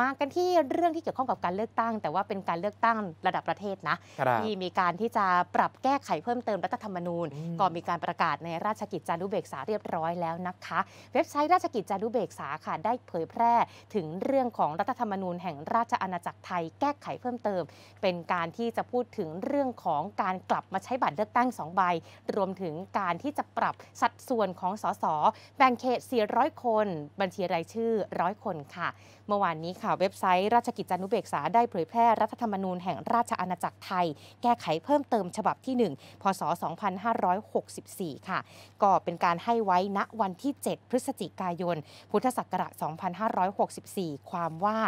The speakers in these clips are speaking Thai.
มากันที่เรื่องที่เกี่ยวข้องกับการเลือกตั้งแต่ว่าเป็นการเลือกตั้งระดับประเทศนะที่มีการที่จะปรับแก้ไขเพิ่มเติมรัฐธรรมนูญก่อนมีการประกาศในราชกิจจานุเบกษาเรียบร้อยแล้วนะคะ เว็บไซต์ราชกิจจานุเบกษาค่ะได้เผยแพร่ถึงเรื่องของรัฐธรรมนูญแห่งราชอาณาจักรไทยแก้ไขเพิ่มเติม เป็นการที่จะพูดถึงเรื่องของการกลับมาใช้บัตรเลือกตั้ง2ใบรวมถึงการที่จะปรับสัดส่วนของสสแบ่งเขต 400 คน บัญชีรายชื่อ100คนค่ะ เมื่อวานนี้ค่ะข่าวเว็บไซต์ราชกิจจานุเบกษาได้เผยแพร่รัฐธรรมนูญแห่งราชอาณาจักรไทยแก้ไขเพิ่มเติมฉบับที่ 1พศ 2564 ค่ะ ก็เป็นการให้ไว้ ณวันที่ 7 พฤศจิกายน พุทธศักราช 2564 ความว่า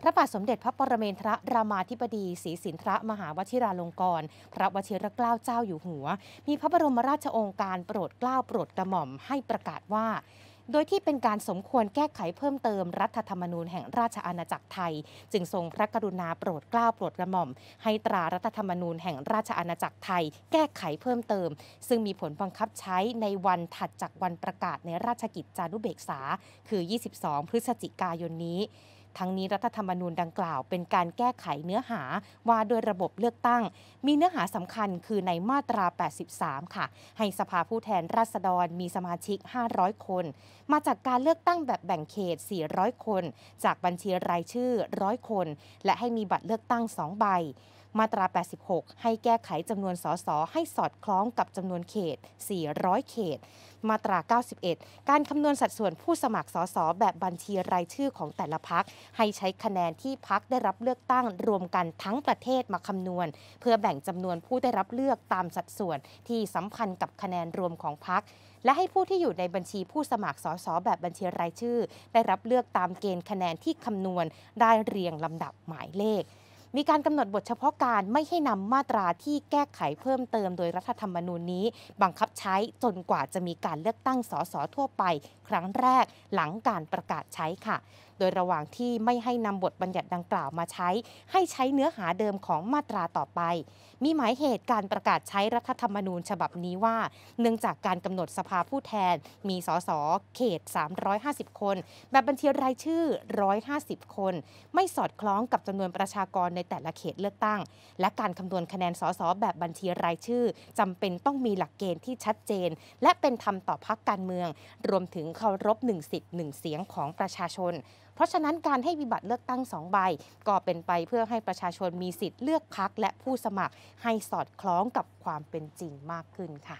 พระบาทสมเด็จพระปรเมนทรรามาธิบดีศรีสินทรมหาวชิราลงกรณ์พระวชิรเกล้าเจ้าอยู่หัว มีพระบรมราชโองการโปรดเกล้าโปรดกระหม่อม ให้ประกาศว่าโดยที่เป็นการสมควรแก้ไขเพิ่มเติม รัฐธรรมนูญแห่งราชอาณาจักรไทย จึงทรงพระกรุณาโปรดเกล้าโปรดกระหม่อม ให้ตรารัฐธรรมนูญแห่งราชอาณาจักรไทยแก้ไขเพิ่มเติม ซึ่งมีผลบังคับใช้ในวันถัดจากวันประกาศในราชกิจจานุเบกษา คือ 22 พฤศจิกายนนี้ทั้งนี้รัฐธรรมนูญดังกล่าวเป็นการแก้ไขเนื้อหา ว่าด้วยระบบเลือกตั้ง มีเนื้อหาสำคัญคือในมาตรา 83 ค่ะ ให้สภาผู้แทนราษฎรมีสมาชิก 500 คน มาจากการเลือกตั้งแบบแบ่งเขต 400 คน จากบัญชีรายชื่อ 100 คน และให้มีบัตรเลือกตั้ง 2 ใบมาตรา 86 ให้แก้ไขจำนวนสอสอให้สอดคล้องกับจำนวนเขต 400 เขต มาตรา 91 การคำนวณสัดส่วนผู้สมัครสอสอแบบบัญชีรายชื่อของแต่ละพักให้ใช้คะแนนที่พักได้รับเลือกตั้งรวมกันทั้งประเทศมาคำนวณ เพื่อแบ่งจำนวนผู้ได้รับเลือกตามสัดส่วน ที่สัมพันธ์กับคะแนนรวมของพักและให้ผู้ที่อยู่ในบัญชีผู้สมัครสอสอแบบบัญชีรายชื่อ ได้รับเลือกตามเกณฑ์คะแนนที่คำนวณได้เรียงลำดับหมายเลขมีการกำหนดบทเฉพาะการไม่ให้นำมาตราที่แก้ไขเพิ่มเติมโดยรัฐธรรมนูญนี้บังคับใช้จนกว่าจะมีการเลือกตั้งสสทั่วไปครั้งแรกหลังการประกาศใช้ค่ะโดยระหว่างที่ไม่ให้นำบทบัญญัติดังกล่าวมาใช้ ให้ใช้เนื้อหาเดิมของมาตราต่อไป มีหมายเหตุการประกาศใช้รัฐธรรมนูญฉบับนี้ว่าเนื่องจากการกำหนดสภาผู้แทน มีสส เขต 350 คน แบบบัญชีรายชื่อ 150 คน ไม่สอดคล้องกับจำนวนประชากรในแต่ละเขตเลือกตั้ง และการคำนวณคะแนนสส แบบบัญชีรายชื่อจำเป็นต้องมีหลักเกณฑ์ที่ชัดเจน และเป็นธรรมต่อพักการเมือง รวมถึงเคารพหนึ่งสิทธิ์หนึ่งเสียงของประชาชนเพราะฉะนั้นการให้วีบัตรเลือกตั้งสองใบก็เป็นไปเพื่อให้ประชาชนมีสิทธิ์เลือกพักและผู้สมัครให้สอดคล้องกับความเป็นจริงมากขึ้นค่ะ